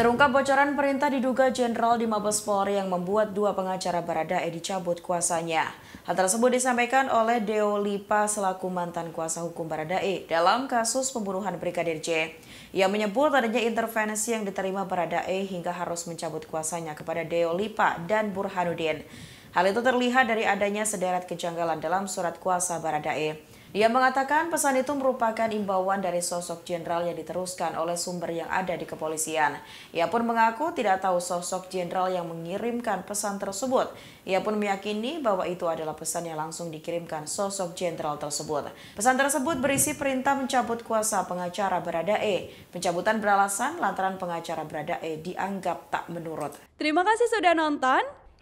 Terungkap bocoran perintah diduga Jenderal di Mabes Polri yang membuat dua pengacara e dicabut kuasanya. Hal tersebut disampaikan oleh Deo Lipa selaku mantan kuasa hukum Baradae dalam kasus pembunuhan Brigadir J. Ia menyebut adanya intervensi yang diterima Baradae hingga harus mencabut kuasanya kepada Deo Lipa dan Burhanuddin. Hal itu terlihat dari adanya sederet kejanggalan dalam surat kuasa Baradae. Dia mengatakan pesan itu merupakan imbauan dari sosok jenderal yang diteruskan oleh sumber yang ada di kepolisian. Ia pun mengaku tidak tahu sosok jenderal yang mengirimkan pesan tersebut. Ia pun meyakini bahwa itu adalah pesan yang langsung dikirimkan sosok jenderal tersebut. Pesan tersebut berisi perintah mencabut kuasa pengacara Baradae. Pencabutan beralasan lantaran pengacara Baradae dianggap tak menurut. Terima kasih sudah nonton.